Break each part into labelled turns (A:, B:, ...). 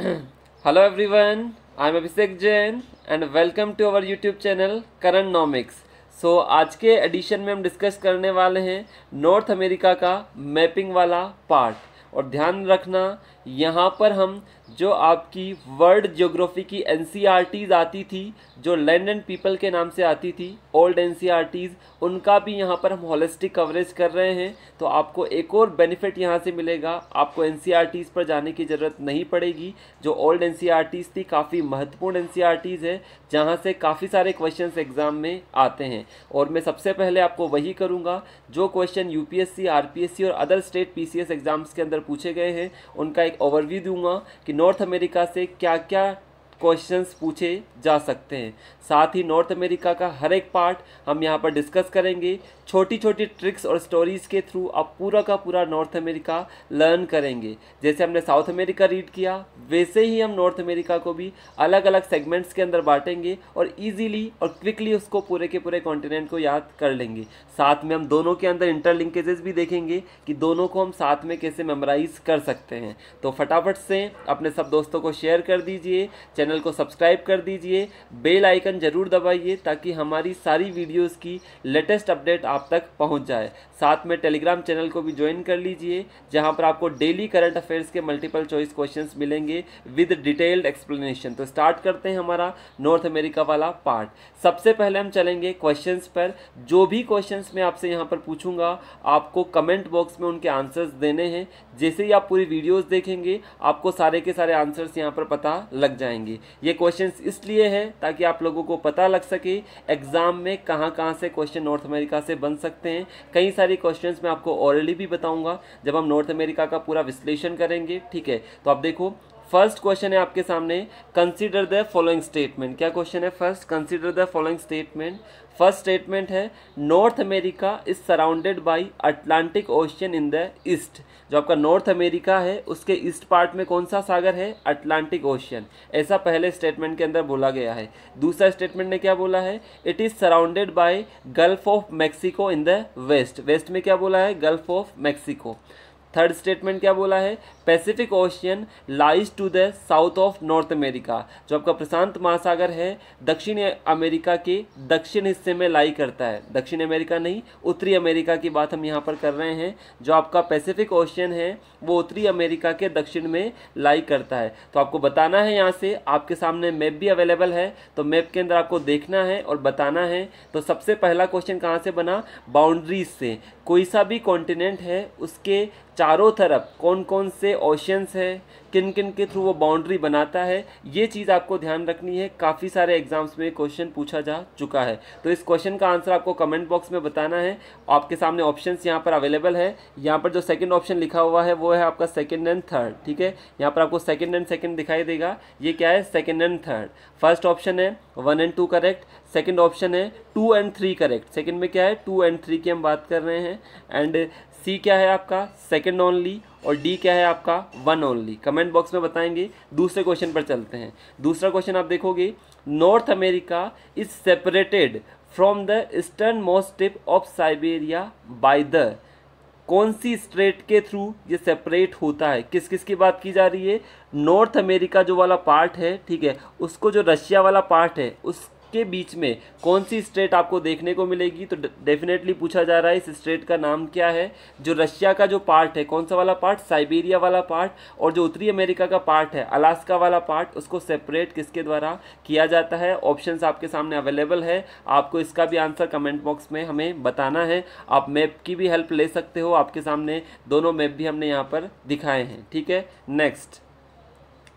A: hello everyone I am Abhishek Jain and welcome to our YouTube channel Karanomics so आज के edition में हम discuss करने वाले हैं नॉर्थ अमेरिका का मैपिंग वाला पार्ट और ध्यान रखना यहाँ पर हम जो आपकी वर्ल्ड ज्योग्राफी की एन e आती थी जो लैंड एंड पीपल के नाम से आती थी ओल्ड एन e उनका भी यहाँ पर हम होलिस्टिक कवरेज कर रहे हैं तो आपको एक और बेनिफिट यहाँ से मिलेगा आपको एन e पर जाने की ज़रूरत नहीं पड़ेगी जो ओल्ड एन थी काफ़ी महत्वपूर्ण एन है जहाँ से काफ़ी सारे क्वेश्चन एग्ज़ाम में आते हैं और मैं सबसे पहले आपको वही करूँगा जो क्वेश्चन यू पी और अदर स्टेट पी एग्ज़ाम्स के अंदर पूछे गए हैं उनका एक ओवरव्यू दूँगा कि नॉर्थ अमेरिका से क्या क्या क्वेश्चंस पूछे जा सकते हैं साथ ही नॉर्थ अमेरिका का हर एक पार्ट हम यहाँ पर डिस्कस करेंगे छोटी छोटी ट्रिक्स और स्टोरीज़ के थ्रू आप पूरा का पूरा नॉर्थ अमेरिका लर्न करेंगे जैसे हमने साउथ अमेरिका रीड किया वैसे ही हम नॉर्थ अमेरिका को भी अलग अलग सेगमेंट्स के अंदर बांटेंगे और ईजीली और क्विकली उसको पूरे के पूरे कॉन्टिनेंट को याद कर लेंगे साथ में हम दोनों के अंदर इंटरलिंकेजेस भी देखेंगे कि दोनों को हम साथ में कैसे मेमोराइज कर सकते हैं तो फटाफट से अपने सब दोस्तों को शेयर कर दीजिए चैनल चैनल को सब्सक्राइब कर दीजिए बेल आइकन ज़रूर दबाइए ताकि हमारी सारी वीडियोस की लेटेस्ट अपडेट आप तक पहुंच जाए साथ में टेलीग्राम चैनल को भी ज्वाइन कर लीजिए जहां पर आपको डेली करंट अफेयर्स के मल्टीपल चॉइस क्वेश्चंस मिलेंगे विद डिटेल्ड एक्सप्लेनेशन तो स्टार्ट करते हैं हमारा नॉर्थ अमेरिका वाला पार्ट सबसे पहले हम चलेंगे क्वेश्चन पर जो भी क्वेश्चन मैं आपसे यहाँ पर पूछूंगा आपको कमेंट बॉक्स में उनके आंसर्स देने हैं जैसे ही आप पूरी वीडियोज़ देखेंगे आपको सारे के सारे आंसर्स यहाँ पर पता लग जाएंगे होगी ये क्वेश्चन इसलिए हैं ताकि आप लोगों को पता लग सके एग्ज़ाम में कहाँ कहाँ से क्वेश्चन नॉर्थ अमेरिका से बन सकते हैं कई सारी क्वेश्चन मैं आपको ऑरली भी बताऊंगा जब हम नॉर्थ अमेरिका का पूरा विश्लेषण करेंगे ठीक है तो आप देखो फर्स्ट क्वेश्चन है आपके सामने कंसीडर द फॉलोइंग स्टेटमेंट क्या क्वेश्चन है first consider the following statement first statement है North America is surrounded by Atlantic Ocean in the east जो आपका नॉर्थ अमेरिका है उसके ईस्ट पार्ट में कौन सा सागर है अटलांटिक ओशियन ऐसा पहले स्टेटमेंट के अंदर बोला गया है दूसरा स्टेटमेंट ने क्या बोला है it is surrounded by Gulf of Mexico in the west west में क्या बोला है Gulf of Mexico third statement क्या बोला है Pacific Ocean lies to the south of North America जो आपका प्रशांत महासागर है दक्षिण अमेरिका के दक्षिण हिस्से में लाई करता है दक्षिण अमेरिका नहीं उत्तरी अमेरिका की बात हम यहाँ पर कर रहे हैं जो आपका पैसिफिक ओशियन है वो उत्तरी अमेरिका के दक्षिण में लाई करता है तो आपको बताना है यहाँ से आपके सामने मैप भी अवेलेबल है तो मैप के अंदर आपको देखना है और बताना है तो सबसे पहला क्वेश्चन कहाँ से बना बाउंड्रीज से कोई सा भी कॉन्टिनेंट है उसके चारों तरफ कौन कौन से ओशंस हैं किन किन के थ्रू वो बाउंड्री बनाता है ये चीज़ आपको ध्यान रखनी है काफ़ी सारे एग्जाम्स में क्वेश्चन पूछा जा चुका है तो इस क्वेश्चन का आंसर आपको कमेंट बॉक्स में बताना है आपके सामने ऑप्शंस यहाँ पर अवेलेबल है यहाँ पर जो सेकंड ऑप्शन लिखा हुआ है वो है आपका सेकेंड एंड थर्ड ठीक है यहाँ पर आपको सेकेंड एंड सेकेंड दिखाई देगा ये क्या है second and third first option है one and two correct second option है two and three correct second में क्या है टू एंड थ्री की हम बात कर रहे हैं एंड सी क्या है आपका सेकेंड ओनली और डी क्या है आपका वन ओनली कमेंट बॉक्स में बताएंगे दूसरे क्वेश्चन पर चलते हैं दूसरा क्वेश्चन आप देखोगे North America is separated from the eastern most tip of Siberia by the कौन सी स्ट्रेट के थ्रू ये सेपरेट होता है किस किस की बात की जा रही है नॉर्थ अमेरिका जो वाला पार्ट है ठीक है उसको जो रशिया वाला पार्ट है उस उसके बीच में कौन सी स्टेट आपको देखने को मिलेगी तो डेफिनेटली पूछा जा रहा है इस स्टेट का नाम क्या है जो रशिया का जो पार्ट है कौन सा वाला पार्ट साइबेरिया वाला पार्ट और जो उत्तरी अमेरिका का पार्ट है अलास्का वाला पार्ट उसको सेपरेट किसके द्वारा किया जाता है ऑप्शन आपके सामने अवेलेबल है आपको इसका भी आंसर कमेंट बॉक्स में हमें बताना है आप मैप की भी हेल्प ले सकते हो आपके सामने दोनों मैप भी हमने यहाँ पर दिखाए हैं ठीक है नेक्स्ट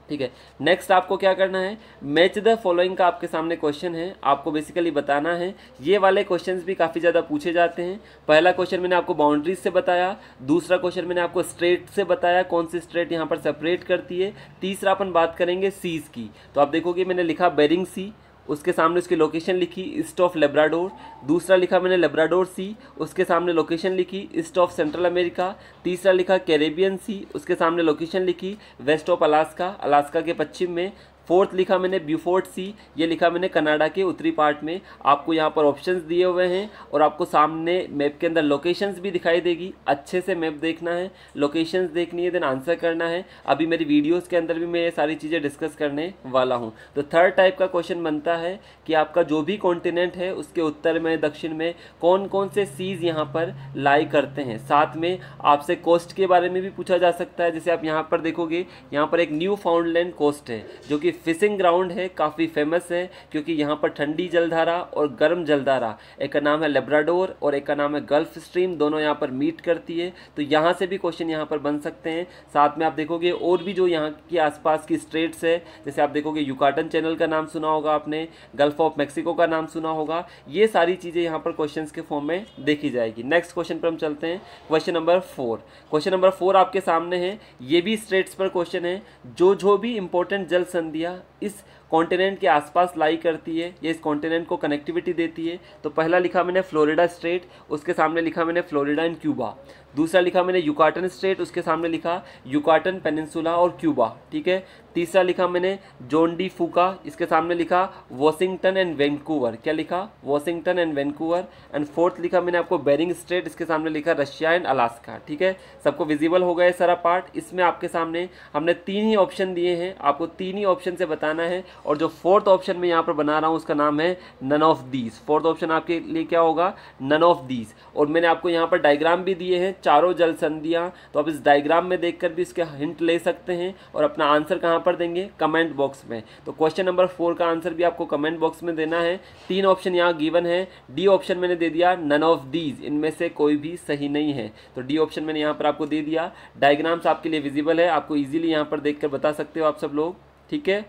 A: ठीक है नेक्स्ट आपको क्या करना है मैच द फॉलोइंग का आपके सामने क्वेश्चन है आपको बेसिकली बताना है ये वाले क्वेश्चन भी काफ़ी ज़्यादा पूछे जाते हैं पहला क्वेश्चन मैंने आपको बाउंड्रीज से बताया दूसरा क्वेश्चन मैंने आपको स्ट्रेट से बताया कौन सी स्ट्रेट यहाँ पर सेपरेट करती है तीसरा अपन बात करेंगे सीज की तो आप देखोगे मैंने लिखा बेरिंग सी उसके सामने उसकी लोकेशन लिखी ईस्ट ऑफ लेब्राडोर दूसरा लिखा मैंने लेब्राडोर सी उसके सामने लोकेशन लिखी ईस्ट ऑफ सेंट्रल अमेरिका तीसरा लिखा कैरेबियन सी उसके सामने लोकेशन लिखी वेस्ट ऑफ अलास्का अलास्का के पश्चिम में फोर्थ लिखा मैंने ब्यूफोर्ट सी ये लिखा मैंने कनाडा के उत्तरी पार्ट में आपको यहाँ पर ऑप्शंस दिए हुए हैं और आपको सामने मैप के अंदर लोकेशंस भी दिखाई देगी अच्छे से मैप देखना है लोकेशंस देखनी है देन आंसर करना है अभी मेरी वीडियोज़ के अंदर भी मैं ये सारी चीज़ें डिस्कस करने वाला हूँ तो थर्ड टाइप का क्वेश्चन बनता है कि आपका जो भी कॉन्टिनेंट है उसके उत्तर में दक्षिण में कौन कौन से सीज़ यहाँ पर लाई करते हैं साथ में आपसे कोस्ट के बारे में भी पूछा जा सकता है जैसे आप यहाँ पर देखोगे यहाँ पर एक न्यू फाउंडलैंड कोस्ट है जो कि फिशिंग ग्राउंड है काफ़ी फेमस है क्योंकि यहाँ पर ठंडी जलधारा और गर्म जलधारा एक का नाम है लेब्राडोर और एक का नाम है गल्फ स्ट्रीम दोनों यहाँ पर मीट करती है तो यहाँ से भी क्वेश्चन यहाँ पर बन सकते हैं साथ में आप देखोगे और भी जो यहाँ के आसपास की स्टेट्स है जैसे आप देखोगे यूकाटन चैनल का नाम सुना होगा आपने गल्फ ऑफ मैक्सिको का नाम सुना होगा ये सारी चीज़ें यहाँ पर क्वेश्चन के फॉर्म में देखी जाएगी नेक्स्ट क्वेश्चन पर हम चलते हैं question number four question number four आपके सामने है ये भी स्टेट्स पर क्वेश्चन है जो जो भी इंपॉर्टेंट जल संधिया इंडिया इस कॉन्टिनेंट के आसपास लाई करती है या इस कॉन्टिनेंट को कनेक्टिविटी देती है तो पहला लिखा मैंने फ्लोरिडा स्टेट उसके सामने लिखा मैंने फ्लोरिडा एंड क्यूबा दूसरा लिखा मैंने यूकाटन स्टेट उसके सामने लिखा यूकाटन पेनिनसुला और क्यूबा ठीक है तीसरा लिखा मैंने जॉन डी फूका इसके सामने लिखा वॉशिंगटन एंड वैंकूवर क्या लिखा Washington and Vancouver and fourth लिखा मैंने आपको बेरिंग स्ट्रेट इसके सामने लिखा रशिया एंड अलास्का ठीक है सबको विजिबल हो गया सारा पार्ट इसमें आपके सामने हमने तीन ही ऑप्शन दिए हैं आपको तीन ही ऑप्शन से बताना है और जो फोर्थ ऑप्शन मैं यहाँ पर बना रहा हूँ उसका नाम है none of these fourth option आपके लिए क्या होगा नन ऑफ दीज और मैंने आपको यहाँ पर डायग्राम भी दिए हैं चारों जल संधियाँ तो आप इस डायग्राम में देख भी इसके हिंट ले सकते हैं और अपना आंसर कहाँ कहाँ पर देंगे कमेंट बॉक्स में तो क्वेश्चन नंबर फोर का आंसर भी आपको कमेंट बॉक्स में देना है तीन ऑप्शन यहाँ गिवन है डी ऑप्शन मैंने दे दिया नन ऑफ दीज इनमें से कोई भी सही नहीं है तो डी ऑप्शन मैंने यहाँ पर आपको दे दिया डायग्राम्स आपके लिए विजिबल है आपको ईजिली यहाँ पर देख बता सकते हो आप सब लोग ठीक है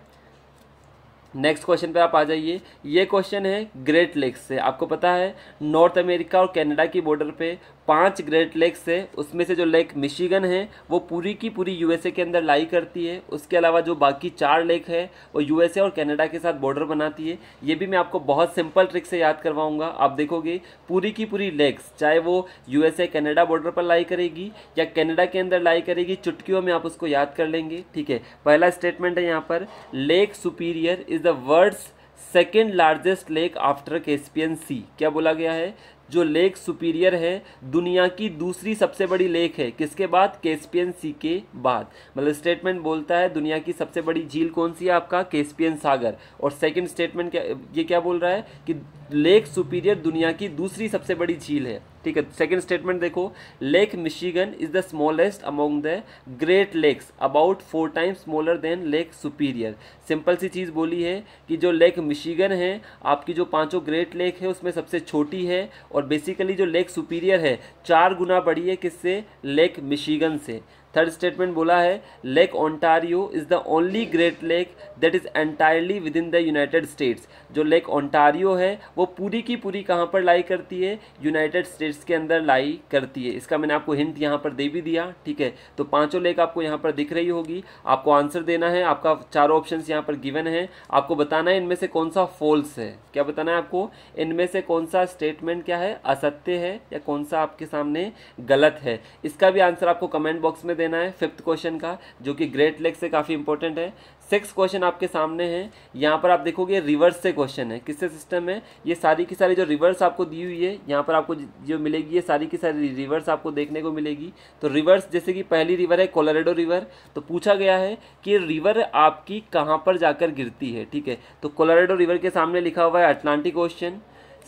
A: नेक्स्ट क्वेश्चन पे आप आ जाइए ये क्वेश्चन है ग्रेट लेक्स से आपको पता है नॉर्थ अमेरिका और कनाडा की बॉर्डर पे पांच ग्रेट लेक्स है उसमें से जो लेक मिशिगन है वो पूरी की पूरी यूएसए के अंदर लाई करती है उसके अलावा जो बाकी चार लेक है वो यूएसए और कनाडा के साथ बॉर्डर बनाती है ये भी मैं आपको बहुत सिंपल ट्रिक से याद करवाऊंगा आप देखोगे पूरी की पूरी लेक्स चाहे वो यूएसए कनाडा बॉर्डर पर लाई करेगी या कैनेडा के अंदर लाई करेगी चुटकियों में आप उसको याद कर लेंगे ठीक है पहला स्टेटमेंट है यहाँ पर Lake Superior is the world's second largest lake after Caspian Sea क्या बोला गया है जो लेक सुपीरियर है दुनिया की दूसरी सबसे बड़ी लेक है किसके बाद केसपियन सी के बाद मतलब स्टेटमेंट बोलता है दुनिया की सबसे बड़ी झील कौन सी है आपका केसपियन सागर और सेकंड स्टेटमेंट क्या ये क्या बोल रहा है कि लेक सुपीरियर दुनिया की दूसरी सबसे बड़ी झील है ठीक है सेकंड स्टेटमेंट देखो Lake Michigan is the smallest among the Great Lakes about four times smaller than Lake Superior simple सी चीज़ बोली है कि जो लेक मिशिगन है आपकी जो पांचों ग्रेट लेक है उसमें सबसे छोटी है और और बेसिकली जो लेक सुपीरियर है चार गुना बड़ी है किससे लेक मिशीगन से थर्ड स्टेटमेंट बोला है Lake Ontario is the only great lake that is entirely within the United States जो लेक ओंटारियो है वो पूरी की पूरी कहाँ पर लाई करती है यूनाइटेड स्टेट्स के अंदर लाई करती है इसका मैंने आपको हिंट यहाँ पर दे भी दिया ठीक है तो पाँचों लेक आपको यहाँ पर दिख रही होगी आपको आंसर देना है आपका चारों ऑप्शन यहाँ पर गिवन है आपको बताना है इनमें से कौन सा फॉल्स है क्या बताना है आपको इनमें से कौन सा स्टेटमेंट क्या है असत्य है या कौन सा आपके सामने गलत है इसका भी आंसर आपको कमेंट बॉक्स में देना है फिफ्थ क्वेश्चन का जो कि ग्रेट लेक से काफ़ी इंपॉर्टेंट है सिक्स क्वेश्चन आपके सामने है यहाँ पर आप देखोगे रिवर्स से क्वेश्चन है किससे सिस्टम है ये सारी की सारी जो रिवर्स आपको दी हुई है यहाँ पर आपको जो मिलेगी ये सारी की सारी रिवर्स आपको देखने को मिलेगी तो रिवर्स जैसे कि पहली रिवर है कोलोरेडो रिवर तो पूछा गया है कि रिवर आपकी कहाँ पर जाकर गिरती है ठीक है तो कोलोरेडो रिवर के सामने लिखा हुआ है अटलांटिक ओशन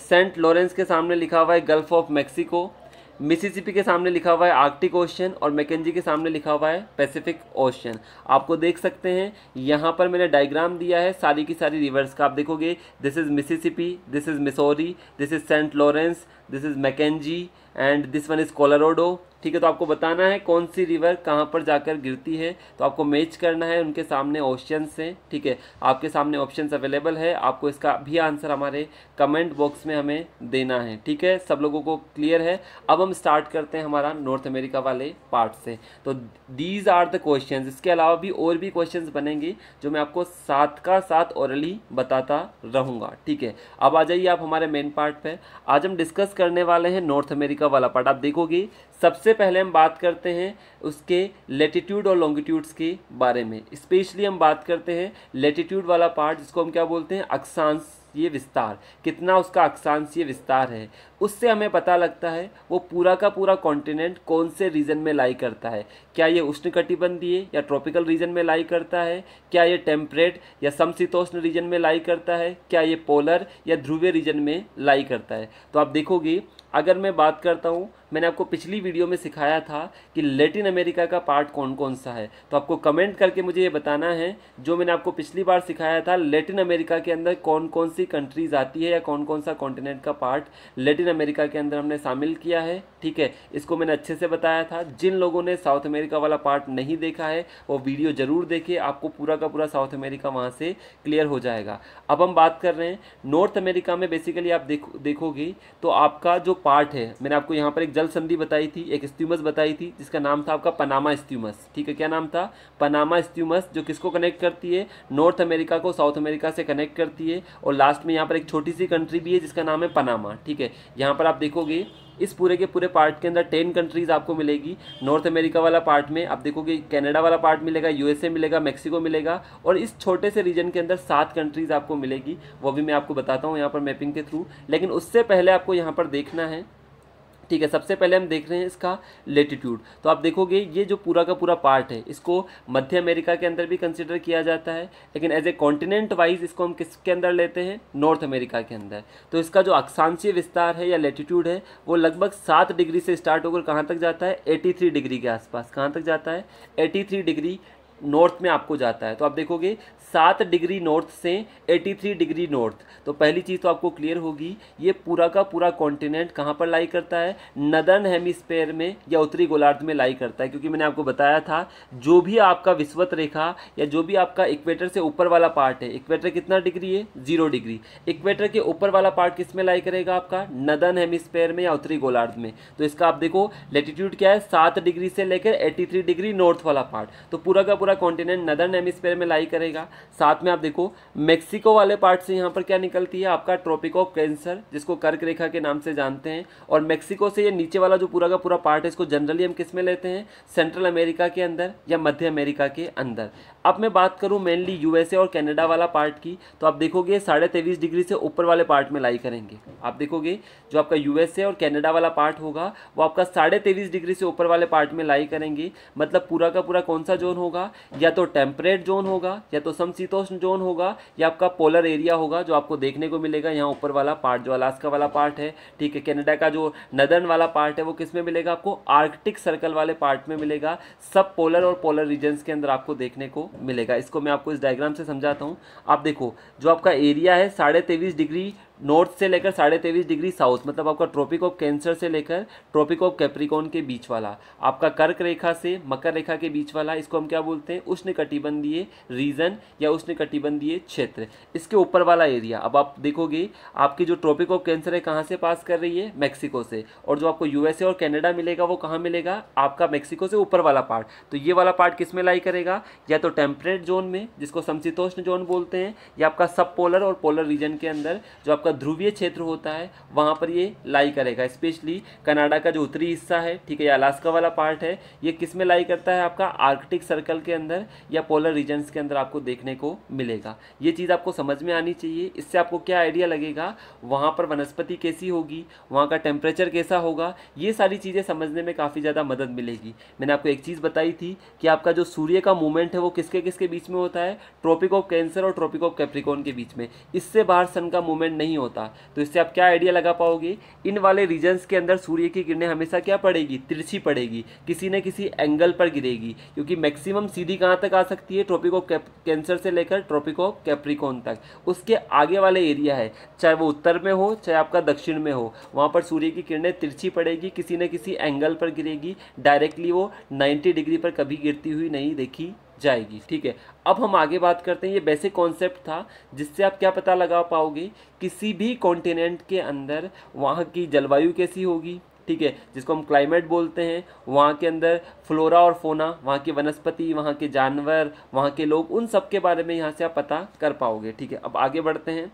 A: सेंट लॉरेंस के सामने लिखा हुआ है गल्फ ऑफ मैक्सिको मिसिसिपी के सामने लिखा हुआ है आर्कटिक ओशन और मैकेजी के सामने लिखा हुआ है पैसिफिक ओशन आपको देख सकते हैं यहाँ पर मैंने डायग्राम दिया है सारी की सारी रिवर्स का आप देखोगे this is Mississippi this is Missouri this is Saint Lawrence this is Mackenzie and this one is Colorado ठीक है तो आपको बताना है कौन सी रिवर कहाँ पर जाकर गिरती है तो आपको मैच करना है उनके सामने ऑप्शन से ठीक है आपके सामने ऑप्शन अवेलेबल है आपको इसका भी आंसर हमारे कमेंट बॉक्स में हमें देना है ठीक है सब लोगों को क्लियर है अब हम स्टार्ट करते हैं हमारा नॉर्थ अमेरिका वाले पार्ट से तो दीज आर द क्वेश्चन इसके अलावा भी और भी क्वेश्चन बनेंगे जो मैं आपको साथ का साथ औरली बताता रहूँगा ठीक है अब आ जाइए आप हमारे मेन पार्ट पर आज हम डिस्कस करने वाले हैं नॉर्थ अमेरिका वाला पार्ट आप देखोगे सबसे पहले हम बात करते हैं उसके लेटीट्यूड और लॉन्गिट्यूड्स के बारे में स्पेशली हम बात करते हैं लेटीट्यूड वाला पार्ट जिसको हम क्या बोलते हैं अक्षांश ये विस्तार कितना उसका अक्षांश ये विस्तार है उससे हमें पता लगता है वो पूरा का पूरा कॉन्टिनेंट कौन से रीजन में लाई करता है क्या ये उष्ण कटिबंधीय या ट्रॉपिकल रीजन में लाई करता है क्या ये टेम्परेट या समशीतोष्ण रीजन में लाई करता है क्या ये पोलर या ध्रुवीय रीजन में लाई करता है तो आप देखोगे अगर मैं बात करता हूँ मैंने आपको पिछली वीडियो में सिखाया था कि लेटिन अमेरिका का पार्ट कौन कौन सा है तो आपको कमेंट करके मुझे ये बताना है जो मैंने आपको पिछली बार सिखाया था लेटिन अमेरिका के अंदर कौन कौन सी कंट्रीज़ आती है या कौन कौन सा कॉन्टिनेंट का पार्ट लेटिन अमेरिका के अंदर हमने शामिल किया है ठीक है इसको मैंने अच्छे से बताया था जिन लोगों ने साउथ अमेरिका वाला पार्ट नहीं देखा है वो वीडियो ज़रूर देखे आपको पूरा का पूरा साउथ अमेरिका वहाँ से क्लियर हो जाएगा अब हम बात कर रहे हैं नॉर्थ अमेरिका में बेसिकली आप देखो देखोगे तो आपका जो पार्ट है मैंने आपको यहाँ पर एक जल संधि बताई थी एक स्त्यूमस बताई थी जिसका नाम था आपका पनामा स्त्यूमस ठीक है क्या नाम था पनामा स्त्यूमस जो किसको कनेक्ट करती है नॉर्थ अमेरिका को साउथ अमेरिका से कनेक्ट करती है और लास्ट में यहाँ पर एक छोटी सी कंट्री भी है जिसका नाम है पनामा ठीक है यहाँ पर आप देखोगे इस पूरे के पूरे पार्ट के अंदर टेन कंट्रीज़ आपको मिलेगी नॉर्थ अमेरिका वाला पार्ट में आप देखोगे कनाडा वाला पार्ट मिलेगा यूएसए मिलेगा मेक्सिको मिलेगा और इस छोटे से रीजन के अंदर सात कंट्रीज़ आपको मिलेगी वो भी मैं आपको बताता हूँ यहाँ पर मैपिंग के थ्रू लेकिन उससे पहले आपको यहाँ पर देखना है ठीक है सबसे पहले हम देख रहे हैं इसका लेटीट्यूड तो आप देखोगे ये जो पूरा का पूरा पार्ट है इसको मध्य अमेरिका के अंदर भी कंसिडर किया जाता है लेकिन एज ए कॉन्टिनेंट वाइज इसको हम किसके अंदर लेते हैं नॉर्थ अमेरिका के अंदर तो इसका जो अक्षांशीय विस्तार है या लेटीट्यूड है वो लगभग सात डिग्री से स्टार्ट होकर कहाँ तक जाता है एटी थ्री डिग्री के आसपास कहाँ तक जाता है एटी थ्री डिग्री नॉर्थ में आपको जाता है तो आप देखोगे सात डिग्री नॉर्थ से एटी थ्री डिग्री नॉर्थ तो पहली चीज़ तो आपको क्लियर होगी ये पूरा का पूरा कॉन्टिनेंट कहाँ पर लाई करता है नदर्न हेमिस्पेयर में या उत्तरी गोलार्ध में लाई करता है क्योंकि मैंने आपको बताया था जो भी आपका विस्वत रेखा या जो भी आपका इक्वेटर से ऊपर वाला पार्ट है इक्वेटर कितना डिग्री है जीरो डिग्री इक्वेटर के ऊपर वाला पार्ट किस में लाई करेगा आपका नदर्न हेमिस्फेयर में या उत्तरी गोलार्ध में तो इसका आप देखो लेटीट्यूड क्या है सात डिग्री से लेकर थ्री डिग्री नॉर्थ वाला पार्ट तो पूरा का पूरा कॉन्टिनेंट नदर्न हेमिस्फेयर में लाई करेगा साथ में आप देखो मेक्सिको वाले पार्ट से यहाँ पर क्या निकलती है आपका ट्रॉपिक ऑफ कैंसर जिसको कर्क रेखा के नाम से जानते हैं और मेक्सिको से ये नीचे वाला जो पूरा का पूरा पार्ट है इसको जनरली हम किस में लेते हैं सेंट्रल अमेरिका के अंदर या मध्य अमेरिका के अंदर अब मैं बात करूँ मेनली यूएसए और कैनेडा वाला पार्ट की तो आप देखोगे साढ़े डिग्री से ऊपर वाले पार्ट में लाई करेंगे आप देखोगे जो आपका यूएसए और कैनेडा वाला पार्ट होगा वो आपका साढ़े डिग्री से ऊपर वाले पार्ट में लाई करेंगे मतलब पूरा का पूरा कौन सा जोन होगा या तो टेम्परेट जोन होगा या तो सम समशीतोष्ण जोन होगा या आपका पोलर एरिया होगा जो आपको देखने को मिलेगा यहाँ ऊपर वाला पार्ट जो अलास्का वाला पार्ट है ठीक है कैनेडा का जो नदर्न वाला पार्ट है वो किस में मिलेगा आपको आर्कटिक सर्कल वाले पार्ट में मिलेगा सब पोलर और पोलर रीजन्स के अंदर आपको देखने को मिलेगा इसको मैं आपको इस डायग्राम से समझाता हूँ आप देखो जो आपका एरिया है साढ़े डिग्री नॉर्थ से लेकर साढ़े तेईस डिग्री साउथ मतलब आपका ट्रॉपिक ऑफ कैंसर से लेकर ट्रॉपिक ऑफ कैप्रिकॉन के बीच वाला आपका कर्क रेखा से मकर रेखा के बीच वाला इसको हम क्या बोलते हैं उष्ण कटिबंधीय रीजन या उष्ण कटिबंधीय क्षेत्र इसके ऊपर वाला एरिया अब आप देखोगे आपकी जो ट्रॉपिक ऑफ कैंसर है कहाँ से पास कर रही है मैक्सिको से और जो आपको यूएसए और कैनेडा मिलेगा वो कहाँ मिलेगा आपका मैक्सिको से ऊपर वाला पार्ट तो ये वाला पार्ट किस में लाई करेगा या तो टेम्परेट जोन में जिसको समशीतोष्ण जोन बोलते हैं या आपका सब पोलर और पोलर रीजन के अंदर जो आपका आपका ध्रुवीय क्षेत्र होता है वहाँ पर ये लाई करेगा स्पेशली कनाडा का जो उत्तरी हिस्सा है ठीक है या अलास्का वाला पार्ट है ये किस में लाई करता है आपका आर्कटिक सर्कल के अंदर या पोलर रीजन्स के अंदर आपको देखने को मिलेगा ये चीज़ आपको समझ में आनी चाहिए इससे आपको क्या आइडिया लगेगा वहाँ पर वनस्पति कैसी होगी वहाँ का टेम्परेचर कैसा होगा ये सारी चीज़ें समझने में काफ़ी ज़्यादा मदद मिलेगी मैंने आपको एक चीज़ बताई थी कि आपका जो सूर्य का मूवमेंट है वो किसके किसके बीच में होता है ट्रॉपिक ऑफ कैंसर और ट्रॉपिक ऑफ कैप्रिकॉन के बीच में इससे बाहर सन का मूवमेंट नहीं होता तो इससे आप क्या आइडिया लगा पाओगे इन वाले रीजन्स के अंदर सूर्य की किरणें हमेशा क्या पड़ेगी तिरछी पड़ेगी किसी न किसी एंगल पर गिरेगी क्योंकि मैक्सिमम सीधी कहाँ तक आ सकती है ट्रॉपिक ऑफ कैंसर से लेकर ट्रॉपिक ऑफ कैप्रिकॉन तक उसके आगे वाले एरिया है चाहे वो उत्तर में हो चाहे आपका दक्षिण में हो वहाँ पर सूर्य की किरणें तिरछी पड़ेगी किसी न किसी एंगल पर गिरेगी डायरेक्टली वो नाइन्टी डिग्री पर कभी गिरती हुई नहीं देखी जाएगी ठीक है अब हम आगे बात करते हैं ये बेसिक कॉन्सेप्ट था जिससे आप क्या पता लगा पाओगे किसी भी कॉन्टिनेंट के अंदर वहाँ की जलवायु कैसी होगी ठीक है जिसको हम क्लाइमेट बोलते हैं वहाँ के अंदर फ्लोरा और फोना वहाँ की वनस्पति वहाँ के जानवर वहाँ के लोग उन सब के बारे में यहाँ से आप पता कर पाओगे ठीक है अब आगे बढ़ते हैं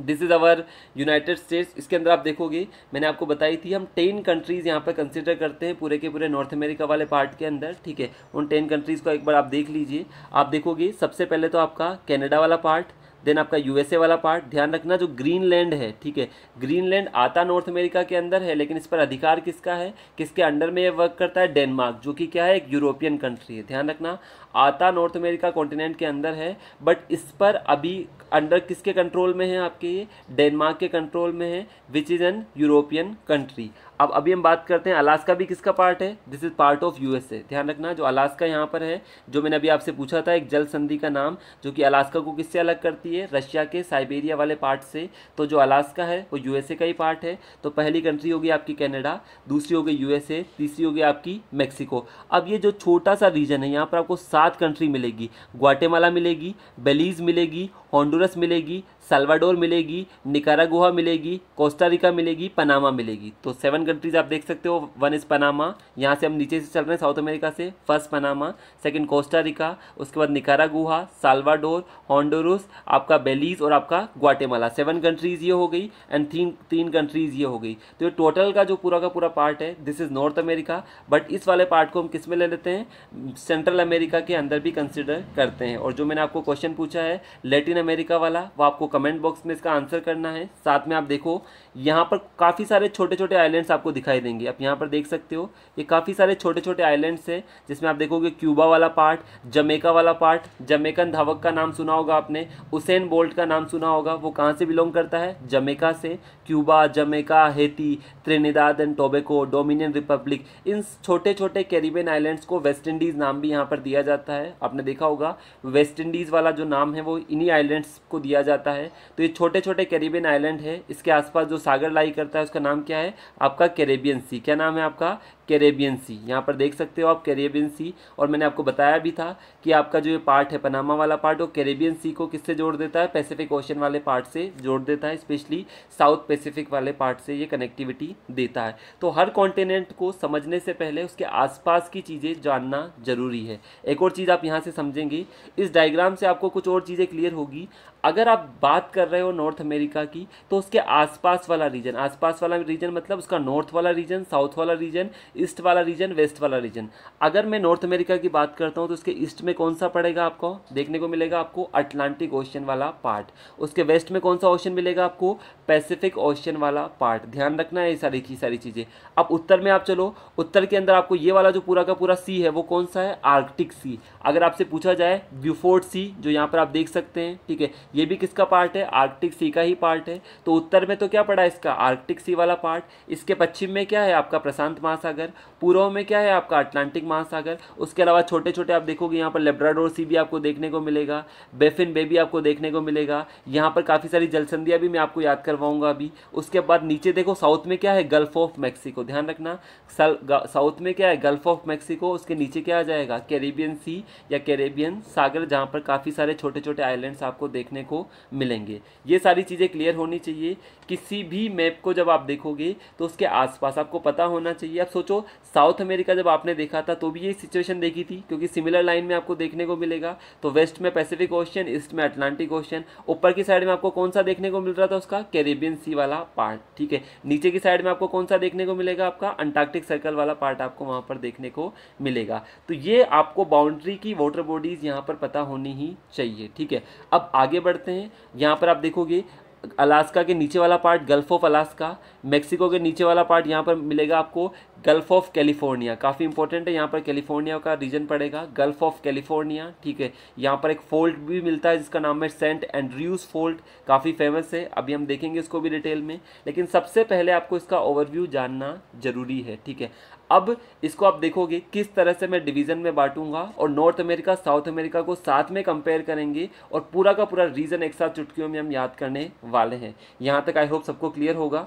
A: this is our United States इसके अंदर आप देखोगे मैंने आपको बताई थी हम टेन कंट्रीज़ यहाँ पर कंसिडर करते हैं पूरे के पूरे नॉर्थ अमेरिका वाले पार्ट के अंदर ठीक है उन टेन कंट्रीज़ को एक बार आप देख लीजिए आप देखोगे सबसे पहले तो आपका कैनेडा वाला पार्ट देन आपका यूएसए वाला पार्ट ध्यान रखना जो ग्रीनलैंड है ठीक है ग्रीनलैंड आता नॉर्थ अमेरिका के अंदर है लेकिन इस पर अधिकार किसका है किसके अंडर में ये वर्क करता है डेनमार्क जो कि क्या है एक यूरोपियन कंट्री है ध्यान रखना आता नॉर्थ अमेरिका कॉन्टिनेंट के अंदर है बट इस पर अभी अंडर किसके कंट्रोल में है आपके ये डेनमार्क के कंट्रोल में है which is an European country अब अभी हम बात करते हैं अलास्का भी किसका पार्ट है this is part of U ध्यान रखना जो अलास्का यहाँ पर है जो मैंने अभी आपसे पूछा था एक जल संधि का नाम जो कि अलास्का को किससे अलग करती है रशिया के साइबेरिया वाले पार्ट से तो जो अलास्का है वो यू का ही पार्ट है तो पहली कंट्री होगी आपकी कैनेडा दूसरी होगी यू तीसरी होगी आपकी मेक्सिको अब ये जो छोटा सा रीजन है यहाँ पर आपको सात सात कंट्री मिलेगी ग्वाटेमाला मिलेगी बेलीज मिलेगी हॉन्डुरस मिलेगी सल्वाडोर मिलेगी निकारागुआ मिलेगी कोस्टारिका मिलेगी पनामा मिलेगी तो सेवन कंट्रीज आप देख सकते हो वन इज़ पनामा यहाँ से हम नीचे से चल रहे हैं साउथ अमेरिका से फर्स्ट पनामा सेकंड कोस्टारिका उसके बाद निकारागुआ सालवाडोर हॉन्डोरस आपका बेलीज और आपका ग्वाटेमाला सेवन कंट्रीज़ ये हो गई एंड तीन तीन कंट्रीज़ ये हो गई तो ये टोटल का जो पूरा का पूरा पार्ट है this is North America but इस वाले पार्ट को हम किस में ले लेते हैं सेंट्रल अमेरिका के अंदर भी कंसिडर करते हैं और जो मैंने आपको क्वेश्चन पूछा है लेटिन अमेरिका वाला वो आपको कमेंट बॉक्स में इसका आंसर करना है साथ में आप देखो यहाँ पर काफ़ी सारे छोटे छोटे आइलैंड्स आपको दिखाई देंगे आप यहाँ पर देख सकते हो ये काफ़ी सारे छोटे छोटे आइलैंड्स हैं जिसमें आप देखोगे क्यूबा वाला पार्ट जमेका वाला पार्ट जमेकन धावक का नाम सुना होगा आपने उसेन बोल्ट का नाम सुना होगा वो कहाँ से बिलोंग करता है जमेका से Cuba Jamaica Haiti Trinidad and Tobago Dominican Republic इन छोटे छोटे कैरिबियन आइलैंड्स को वेस्ट इंडीज़ नाम भी यहाँ पर दिया जाता है आपने देखा होगा वेस्ट इंडीज़ वाला जो नाम है वो इन्हीं आइलैंड्स को दिया जाता है है तो ये छोटे छोटे कैरेबियन आइलैंड है इसके आसपास जो सागर लाई करता है उसका नाम क्या है आपका कैरेबियन सी क्या नाम है आपका कैरेबियन सी यहाँ पर देख सकते हो आप कैरेबियन सी और मैंने आपको बताया भी था कि आपका जो ये पार्ट है पनामा वाला पार्ट वो कैरेबियन सी को किससे जोड़ देता है पैसिफिक ओशन वाले पार्ट से जोड़ देता है स्पेशली साउथ पैसिफिक वाले पार्ट से ये कनेक्टिविटी देता है तो हर कॉन्टिनेंट को समझने से पहले उसके आसपास की चीज़ें जानना ज़रूरी है एक और चीज़ आप यहाँ से समझेंगे इस डायग्राम से आपको कुछ और चीज़ें क्लियर होगी अगर आप बात कर रहे हो नॉर्थ अमेरिका की तो उसके आसपास वाला रीजन आसपास वाला रीजन मतलब उसका नॉर्थ वाला रीजन साउथ वाला रीजन ईस्ट वाला रीजन वेस्ट वाला रीजन अगर मैं नॉर्थ अमेरिका की बात करता हूँ तो उसके ईस्ट में कौन सा पड़ेगा आपको देखने को मिलेगा आपको अटलांटिक ओशन वाला पार्ट उसके वेस्ट में कौन सा ओशन मिलेगा आपको पैसिफिक ओशन वाला पार्ट ध्यान रखना है ये सारी की सारी चीज़ें अब उत्तर में आप चलो उत्तर के अंदर आपको ये वाला जो पूरा का पूरा सी है वो कौन सा है आर्कटिक सी अगर आपसे पूछा जाए व्यूफोर्ट सी जो यहाँ पर आप देख सकते हैं ठीक है ये भी किसका पार्ट है आर्कटिक सी का ही पार्ट है तो उत्तर में तो क्या पड़ा इसका आर्कटिक सी वाला पार्ट इसके पश्चिम में क्या है आपका प्रशांत महासागर महासागर पूर्व में क्या है आपका अटलांटिक महासागर उसके अलावा छोटे छोटे आप देखोगे यहाँ पर लेब्राडोर सी भी आपको देखने को मिलेगा बेफिन बे भी आपको देखने को मिलेगा यहाँ पर काफ़ी सारी जलसंधियाँ भी मैं आपको याद करवाऊंगा अभी उसके बाद नीचे देखो साउथ में क्या है गल्फ ऑफ मैक्सिको ध्यान रखना साउथ में क्या है गल्फ ऑफ मैक्सिको उसके नीचे क्या आ जाएगा कैरेबियन सी या कैरेबियन सागर जहाँ पर काफ़ी सारे छोटे छोटे आइलैंड्स आपको देखने को मिलेंगे ये सारी चीज़ें क्लियर होनी चाहिए किसी भी मैप को जब आप देखोगे तो उसके आसपास आपको पता होना चाहिए आप सोचो दोस्तों साउथ अमेरिका जब आपने देखा था तो भी यही सिचुएशन देखी थी क्योंकि सिमिलर लाइन में आपको देखने को मिलेगा तो वेस्ट में पैसिफिक ओशियन ईस्ट में अटलांटिक ओशियन ऊपर की साइड में आपको कौन सा देखने को मिल रहा था उसका कैरेबियन सी वाला पार्ट ठीक है नीचे की साइड में आपको कौन सा देखने को मिलेगा आपका अंटार्कटिक सर्कल वाला पार्ट आपको वहाँ पर देखने को मिलेगा तो ये आपको बाउंड्री की वाटर बॉडीज़ यहाँ पर पता होनी ही चाहिए ठीक है अब आगे बढ़ते हैं यहाँ पर आप देखोगे अलास्का के नीचे वाला part gulf of Alaska Mexico के नीचे वाला पार्ट यहाँ पर मिलेगा आपको गल्फ़ ऑफ कैलिफोर्निया काफ़ी इंपॉर्टेंट है यहाँ पर कैलिफोर्निया का रीजन पड़ेगा गल्फ़ ऑफ कैलिफोर्निया ठीक है यहाँ पर एक फोल्ट भी मिलता है जिसका नाम है सेंट एंड्रयूज फोल्ट काफ़ी फेमस है अभी हम देखेंगे इसको भी डिटेल में लेकिन सबसे पहले आपको इसका ओवरव्यू जानना ज़रूरी है ठीक है अब इसको आप देखोगे किस तरह से मैं डिवीज़न में बांटूंगा और नॉर्थ अमेरिका साउथ अमेरिका को साथ में कंपेयर करेंगे और पूरा का पूरा रीज़न एक साथ चुटकियों में हम याद करने वाले हैं यहाँ तक आई होप सबको क्लियर होगा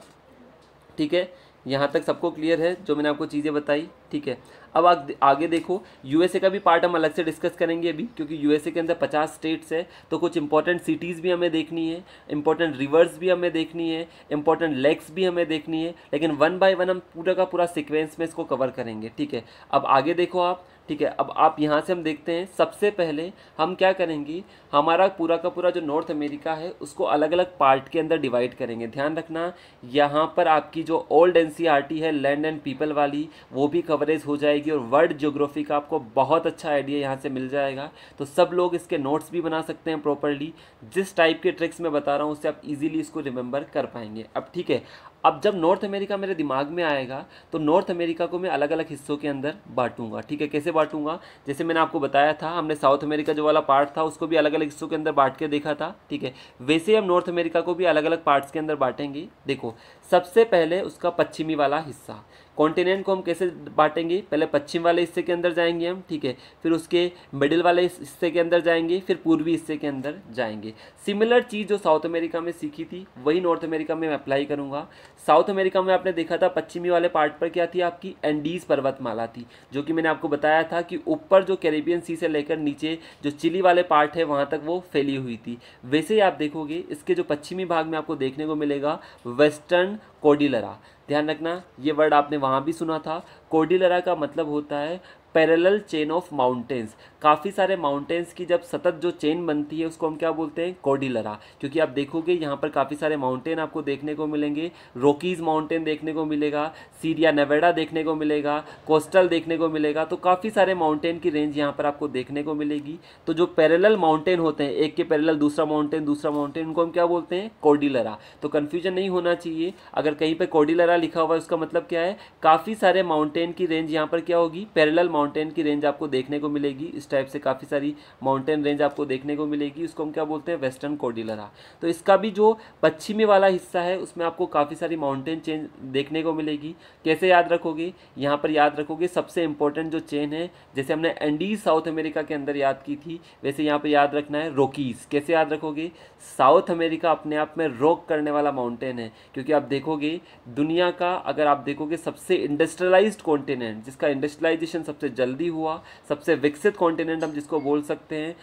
A: ठीक है यहाँ तक सबको क्लियर है जो मैंने आपको चीज़ें बताई ठीक है अब आग, आगे देखो यूएसए का भी पार्ट हम अलग से डिस्कस करेंगे अभी क्योंकि यूएसए के अंदर पचास स्टेट्स है तो कुछ इंपॉर्टेंट सिटीज़ भी हमें देखनी है इंपॉर्टेंट रिवर्स भी हमें देखनी है इंपॉर्टेंट लेक्स भी हमें देखनी है लेकिन वन बाय वन हम पूरा का पूरा सिक्वेंस में इसको कवर करेंगे ठीक है अब आगे देखो आप ठीक है अब आप यहाँ से हम देखते हैं सबसे पहले हम क्या करेंगे हमारा पूरा का पूरा जो नॉर्थ अमेरिका है उसको अलग अलग पार्ट के अंदर डिवाइड करेंगे ध्यान रखना यहाँ पर आपकी जो ओल्ड एन e है लैंड एंड पीपल वाली वो भी कवरेज हो जाएगी और वर्ल्ड जोग्राफी का आपको बहुत अच्छा आइडिया यहाँ से मिल जाएगा तो सब लोग इसके नोट्स भी बना सकते हैं प्रॉपरली जिस टाइप के ट्रिक्स मैं बता रहा हूँ उससे आप ईजिली इसको रिमेंबर कर पाएंगे अब ठीक है अब जब नॉर्थ अमेरिका मेरे दिमाग में आएगा तो नॉर्थ अमेरिका को मैं अलग अलग हिस्सों के अंदर बांटूंगा ठीक है कैसे बांटूंगा जैसे मैंने आपको बताया था हमने साउथ अमेरिका जो वाला पार्ट था उसको भी अलग अलग हिस्सों के अंदर बांट के देखा था ठीक है वैसे हम नॉर्थ अमेरिका को भी अलग अलग पार्ट्स के अंदर बांटेंगे देखो सबसे पहले उसका पश्चिमी वाला हिस्सा कॉन्टिनेंट को हम कैसे बांटेंगे पहले पश्चिम वाले हिस्से के अंदर जाएंगे हम ठीक है फिर उसके मिडिल वाले हिस्से के अंदर जाएंगे फिर पूर्वी हिस्से के अंदर जाएंगे सिमिलर चीज़ जो साउथ अमेरिका में सीखी थी वही नॉर्थ अमेरिका में मैं अप्लाई करूँगा साउथ अमेरिका में आपने देखा था पश्चिमी वाले पार्ट पर क्या थी आपकी एंडीज़ पर्वतमाला थी जो कि मैंने आपको बताया था कि ऊपर जो कैरेबियन सी से लेकर नीचे जो चिली वाले पार्ट है वहाँ तक वो फैली हुई थी वैसे ही आप देखोगे इसके जो पश्चिमी भाग में आपको देखने को मिलेगा वेस्टर्न कोडिलरा ध्यान रखना ये वर्ड आपने वहाँ भी सुना था कोडिलरा का मतलब होता है पैरेलल चेन ऑफ माउंटेन्स काफ़ी सारे माउंटेन्स की जब सतत जो चेन बनती है उसको हम क्या बोलते हैं कोडिलरा क्योंकि आप देखोगे यहाँ पर काफ़ी सारे माउंटेन आपको देखने को मिलेंगे रोकीज़ माउंटेन देखने को मिलेगा सीरिया नेवेडा देखने को मिलेगा कोस्टल देखने को मिलेगा तो काफ़ी सारे माउंटेन की रेंज यहाँ पर आपको देखने को मिलेगी तो जो पैरेलल माउंटेन होते हैं एक के पैरेलल दूसरा माउंटेन दूसरा माउंटेन उनको हम क्या बोलते हैं कोडिलरा तो कन्फ्यूजन नहीं होना चाहिए अगर कहीं पर कोडिलरा लिखा हुआ है उसका मतलब क्या है काफ़ी सारे माउंटेन की रेंज यहाँ पर क्या होगी पैरेलल माउंटेन माउंटेन की रेंज आपको देखने को मिलेगी इस टाइप से काफ़ी सारी माउंटेन रेंज आपको देखने को मिलेगी उसको हम क्या बोलते हैं वेस्टर्न कोडिलरा तो इसका भी जो पश्चिमी वाला हिस्सा है उसमें आपको काफ़ी सारी माउंटेन चेन देखने को मिलेगी कैसे याद रखोगे यहाँ पर याद रखोगे सबसे इंपॉर्टेंट जो चेन है जैसे हमने एंडीज साउथ अमेरिका के अंदर याद की थी वैसे यहाँ पर याद रखना है रोकीज़ कैसे याद रखोगे साउथ अमेरिका अपने आप में रोक करने वाला माउंटेन है क्योंकि आप देखोगे दुनिया का अगर आप देखोगे सबसे इंडस्ट्रियलाइज्ड कॉन्टिनेंट जिसका इंडस्ट्रियलाइजेशन सबसे जल्दी हुआ सबसे विकसित कॉन्टिनेंट हम जिसको बोल सकते हैं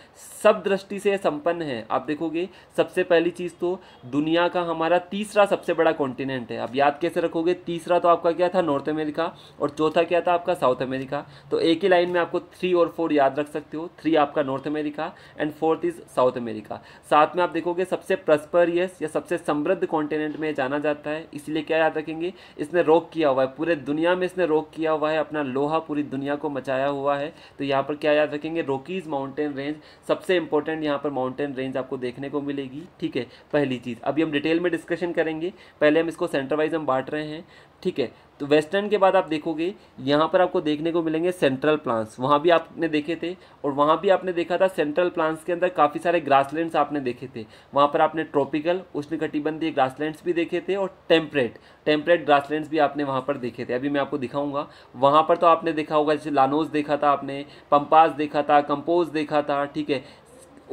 A: सब दृष्टि से संपन्न है आप देखोगे सबसे पहली चीज़ तो दुनिया का हमारा तीसरा सबसे बड़ा कॉन्टिनेंट है अब याद कैसे रखोगे तीसरा तो आपका क्या था नॉर्थ अमेरिका और चौथा क्या था आपका साउथ अमेरिका तो एक ही लाइन में आपको थ्री और फोर याद रख सकते हो थ्री आपका North America and fourth is South America साथ में आप देखोगे सबसे प्रस्परियस या सबसे समृद्ध कॉन्टिनेंट में जाना जाता है इसलिए क्या याद रखेंगे इसने रोक किया हुआ है पूरे दुनिया में इसने रोक किया हुआ है अपना लोहा पूरी दुनिया को बचाया हुआ है तो यहाँ पर क्या याद रखेंगे रोकीज माउंटेन रेंज सबसे इंपॉर्टेंट यहाँ पर माउंटेन रेंज आपको देखने को मिलेगी ठीक है पहली चीज़ अभी हम डिटेल में डिस्कशन करेंगे पहले हम इसको सेंटर वाइज हम बांट रहे हैं ठीक है तो वेस्टर्न के बाद आप देखोगे यहाँ पर आपको देखने को मिलेंगे सेंट्रल प्लांट्स वहाँ भी आपने देखे थे और वहाँ भी आपने देखा था सेंट्रल प्लांट्स के अंदर काफ़ी सारे ग्रासलैंड्स आपने देखे थे वहाँ पर आपने ट्रॉपिकल उष्णकटिबंधीय ग्रासलैंड्स भी देखे थे और टेम्परेट टेम्परेट ग्रासलैंड्स भी आपने वहाँ पर देखे थे अभी मैं आपको दिखाऊंगा वहाँ पर तो आपने देखा होगा जैसे लानोज देखा था आपने पंपास देखा था कंपोज देखा था ठीक है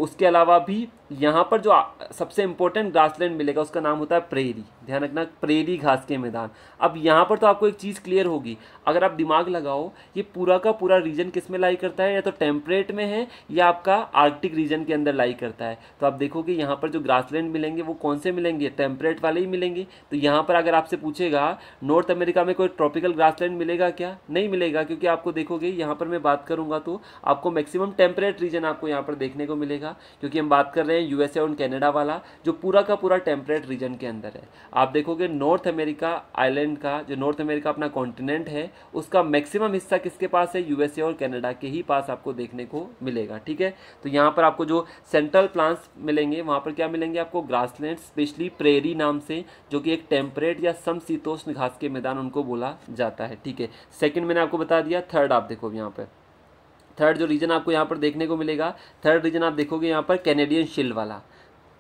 A: उसके अलावा भी यहाँ पर जो सबसे इंपॉर्टेंट ग्रासलैंड मिलेगा उसका नाम होता है प्रेरी ध्यान रखना प्रेरी घास के मैदान अब यहाँ पर तो आपको एक चीज़ क्लियर होगी अगर आप दिमाग लगाओ ये पूरा का पूरा रीजन किस में लाई करता है या तो टेम्परेट में है या आपका आर्कटिक रीजन के अंदर लाई करता है तो आप देखोगे यहाँ पर जो लैंड मिलेंगे वो कौन से मिलेंगे टेम्परेट वाले ही मिलेंगे तो यहाँ पर अगर आपसे पूछेगा नॉर्थ अमेरिका में कोई ट्रॉपिकल लैंड मिलेगा क्या नहीं मिलेगा क्योंकि आपको देखोगे यहाँ पर मैं बात करूँगा तो आपको मैक्सिमम टेम्परेट रीजन आपको यहाँ पर देखने को मिलेगा क्योंकि हम बात कर रहे हैं हैं यूएसए और कनाडा वाला जो पूरा का पूरा टेम्परेट रीजन के अंदर है आप देखोगे नॉर्थ अमेरिका आइलैंड का जो नॉर्थ अमेरिका अपना कॉन्टिनेंट है उसका मैक्सिमम हिस्सा किसके पास है यूएसए और कनाडा के ही पास आपको देखने को मिलेगा ठीक है तो यहाँ पर आपको जो सेंट्रल प्लांट्स मिलेंगे वहाँ पर क्या मिलेंगे आपको ग्रास स्पेशली प्रेरी नाम से जो कि एक टेम्परेट या समशीतोष्ण घास के मैदान उनको बोला जाता है ठीक है सेकेंड मैंने आपको बता दिया थर्ड आप देखो यहाँ पर थर्ड जो रीजन आपको यहाँ पर देखने को मिलेगा थर्ड रीजन आप देखोगे यहाँ पर कैनेडियन शील्ड वाला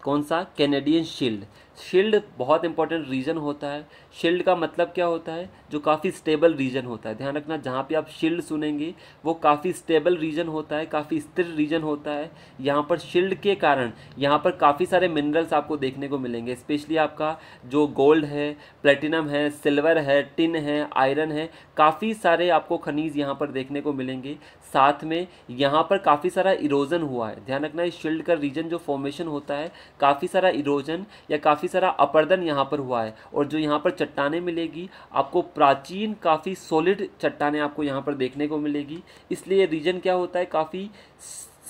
A: कौन सा कैनेडियन शील्ड शील्ड बहुत इंपॉर्टेंट रीजन होता है शील्ड का मतलब क्या होता है जो काफ़ी स्टेबल रीजन होता है ध्यान रखना जहाँ पे आप शील्ड सुनेंगे वो काफ़ी स्टेबल रीजन होता है काफ़ी स्थिर रीजन होता है यहाँ पर शील्ड के कारण यहाँ पर काफ़ी सारे मिनरल्स आपको देखने को मिलेंगे स्पेशली आपका जो गोल्ड है प्लेटिनम है सिल्वर है टिन है आयरन है काफ़ी सारे आपको खनिज यहाँ पर देखने को मिलेंगे साथ में यहाँ पर काफ़ी सारा इरोजन हुआ है ध्यान रखना इस शील्ड का रीजन जो फॉर्मेशन होता है काफ़ी सारा इरोजन या काफ़ी सारा अपर्दन यहाँ पर हुआ है और जो यहाँ पर चट्टाने मिलेगी आपको प्राचीन काफ़ी सॉलिड चट्टाने आपको यहाँ पर देखने को मिलेगी इसलिए रीजन क्या होता है काफ़ी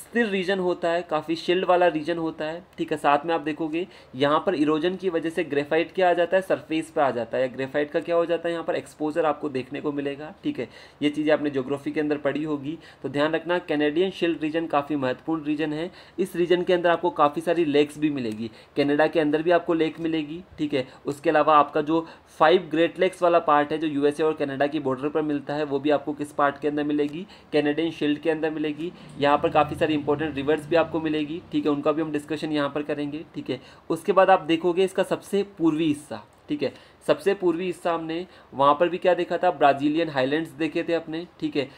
A: स्थिर रीजन होता है काफ़ी शील्ड वाला रीजन होता है ठीक है साथ में आप देखोगे यहाँ पर इरोजन की वजह से ग्रेफाइट क्या आ जाता है सरफेस पर आ जाता है या ग्रेफाइट का क्या हो जाता है यहाँ पर एक्सपोजर आपको देखने को मिलेगा ठीक है ये चीज़ें आपने जोग्राफी के अंदर पढ़ी होगी तो ध्यान रखना कैनेडियन शील्ड रीजन काफ़ी महत्वपूर्ण रीजन है इस रीजन के अंदर आपको काफ़ी सारी लेक्स भी मिलेगी कैनेडा के अंदर भी आपको लेक मिलेगी ठीक है उसके अलावा आपका जो फाइव ग्रेट लेक्स वाला पार्ट है जो यूएसए और कैनेडा की बॉर्डर पर मिलता है वो भी आपको किस पार्ट के अंदर मिलेगी कैनेडियन शील्ड के अंदर मिलेगी यहाँ पर काफ़ी सारी इंपॉर्टेंट रिवर्स भी आपको मिलेगी ठीक है उनका भी हम डिस्कशन यहाँ पर करेंगे ठीक है उसके बाद आप देखोगे इसका सबसे पूर्वी हिस्सा ठीक है सबसे पूर्वी हिस्सा हमने वहाँ पर भी क्या देखा था ब्राज़ीलियन हाईलैंड देखे थे अपने ठीक है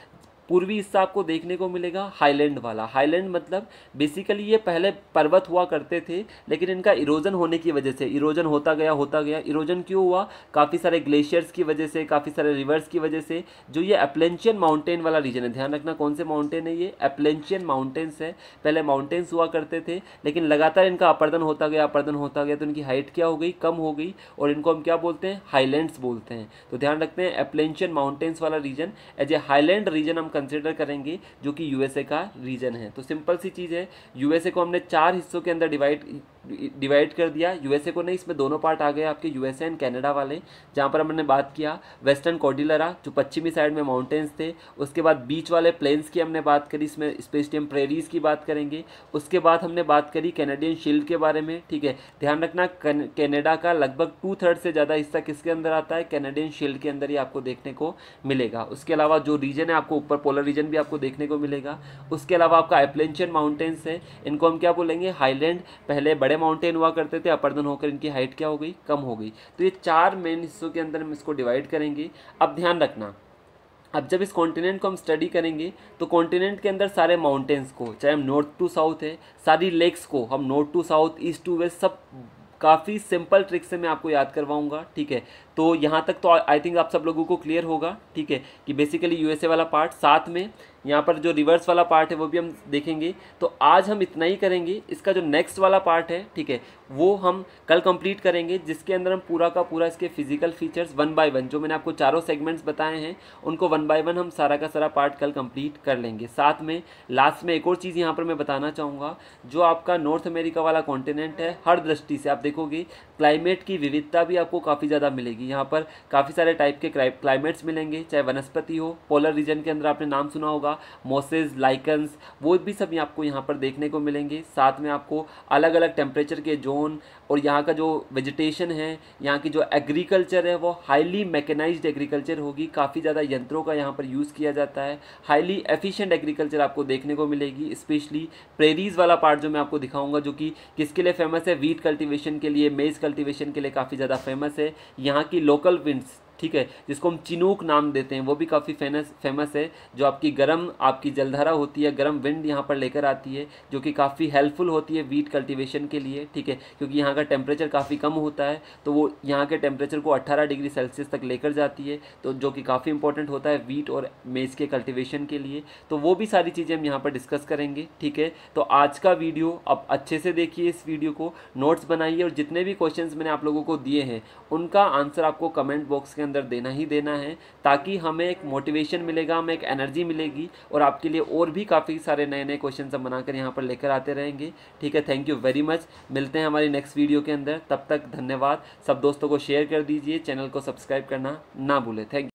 A: पूर्वी हिस्सा आपको देखने को मिलेगा हाईलैंड वाला हाईलैंड मतलब बेसिकली ये पहले पर्वत हुआ करते थे लेकिन इनका इरोजन होने की वजह से इरोजन होता गया होता गया इरोजन क्यों हुआ काफ़ी सारे ग्लेशियर्स की वजह से काफ़ी सारे रिवर्स की वजह से जो ये अपलेंशियन माउंटेन वाला रीजन है ध्यान रखना कौन से माउंटेन है ये अपलेंशियन माउंटेन्स है पहले माउंटेन्स हुआ करते थे लेकिन लगातार इनका अपर्दन होता गया अपर्दन होता गया तो इनकी हाइट क्या हो गई कम हो गई और इनको हम क्या बोलते हैं हाईलैंड्स बोलते हैं तो ध्यान रखते हैं अपलेंशियन माउंटेन्स वाला region as a highland region हम कंसिडर करेंगे जो कि यूएसए का रीजन है तो सिंपल सी चीज़ है यूएसए को हमने चार हिस्सों के अंदर डिवाइड डिवाइड कर दिया यूएसए को नहीं इसमें दोनों पार्ट आ गए आपके यूएसए एंड कनाडा वाले जहाँ पर हमने बात किया वेस्टर्न कॉडिलरा जो पश्चिमी साइड में माउंटेन्स थे उसके बाद बीच वाले प्लेन्स की हमने बात करी इसमें स्पेशली प्रेरीज की बात करेंगे उसके बाद हमने बात करी कैनेडियन शील्ड के बारे में ठीक है ध्यान रखना कैनेडा का लगभग टू थर्ड से ज़्यादा हिस्सा किसके अंदर आता है कैनेडियन शील्ड के अंदर ही आपको देखने को मिलेगा उसके अलावा जो रीजन है आपको ऊपर पोलर रीजन भी आपको देखने को मिलेगा उसके अलावा आपका एप्लेंशियन माउंटेन्स है इनको हम क्या बोलेंगे हाईलैंड पहले बड़े बड़े माउंटेन हुआ करते थे अपर्दन होकर इनकी हाइट क्या हो गई कम हो गई तो ये चार मेन हिस्सों के अंदर हम इसको डिवाइड करेंगे अब ध्यान रखना अब जब इस कॉन्टिनेंट को हम स्टडी करेंगे तो कॉन्टिनेंट के अंदर सारे माउंटेन्स को चाहे हम नॉर्थ टू साउथ है सारी लेक्स को हम north to south east to west सब काफ़ी सिंपल ट्रिक से मैं आपको याद करवाऊंगा ठीक है तो यहाँ तक तो आई थिंक आप सब लोगों को क्लियर होगा ठीक है कि बेसिकली यूएसए वाला पार्ट साथ में यहाँ पर जो रिवर्स वाला पार्ट है वो भी हम देखेंगे तो आज हम इतना ही करेंगे इसका जो नेक्स्ट वाला पार्ट है ठीक है वो हम कल कंप्लीट करेंगे जिसके अंदर हम पूरा का पूरा इसके physical features one by one जो मैंने आपको चारों सेगमेंट्स बताए हैं उनको वन बाय वन हम सारा का सारा पार्ट कल कंप्लीट कर लेंगे साथ में लास्ट में एक और चीज़ यहाँ पर मैं बताना चाहूँगा जो आपका नॉर्थ अमेरिका वाला कॉन्टिनेंट है हर दृष्टि से आप देखोगे क्लाइमेट की विविधता भी आपको काफ़ी ज़्यादा मिलेगी मिलेगी यहाँ पर काफ़ी सारे टाइप के क्लाइमेट्स मिलेंगे चाहे वनस्पति हो पोलर रीजन के अंदर आपने नाम सुना होगा मोसेज लाइकन्स वो भी सभी आपको यहाँ पर देखने को मिलेंगे साथ में आपको अलग अलग टेम्परेचर के जोन और यहाँ का जो वेजिटेशन है यहाँ की जो एग्रीकल्चर है वो हाईली मैकेनाइज्ड एग्रीकल्चर होगी काफ़ी ज़्यादा यंत्रों का यहाँ पर यूज़ किया जाता है हाईली एफिशिएंट एग्रीकल्चर आपको देखने को मिलेगी स्पेशली प्रेरीज वाला पार्ट जो मैं आपको दिखाऊंगा जो कि किसके लिए फेमस है वीट कल्टिवेशन के लिए मेज़ कल्टिवेशन के लिए काफ़ी ज़्यादा फेमस है यहाँ की लोकल विंड्स ठीक है जिसको हम चिनूक नाम देते हैं वो भी काफ़ी फेमस फेमस है जो आपकी गर्म आपकी जलधारा होती है गर्म विंड यहाँ पर लेकर आती है जो कि काफ़ी हेल्पफुल होती है वीट कल्टिवेशन के लिए ठीक है क्योंकि यहाँ का टेम्परेचर काफ़ी कम होता है तो वो यहाँ के टेम्परेचर को अट्ठारह डिग्री सेल्सियस तक लेकर जाती है तो जो कि काफ़ी इंपॉर्टेंट होता है वीट और मेज़ के कल्टिवेशन के लिए तो वो भी सारी चीज़ें हम यहाँ पर डिस्कस करेंगे ठीक है तो आज का वीडियो आप अच्छे से देखिए इस वीडियो को नोट्स बनाइए और जितने भी क्वेश्चन मैंने आप लोगों को दिए हैं उनका आंसर आपको कमेंट बॉक्स के अंदर अंदर देना ही देना है ताकि हमें एक मोटिवेशन मिलेगा हमें एक एनर्जी मिलेगी और आपके लिए और भी काफ़ी सारे नए नए क्वेश्चन हम बनाकर यहाँ पर लेकर आते रहेंगे ठीक है थैंक यू वेरी मच मिलते हैं हमारी नेक्स्ट वीडियो के अंदर तब तक धन्यवाद सब दोस्तों को शेयर कर दीजिए चैनल को सब्सक्राइब करना ना भूलें थैंक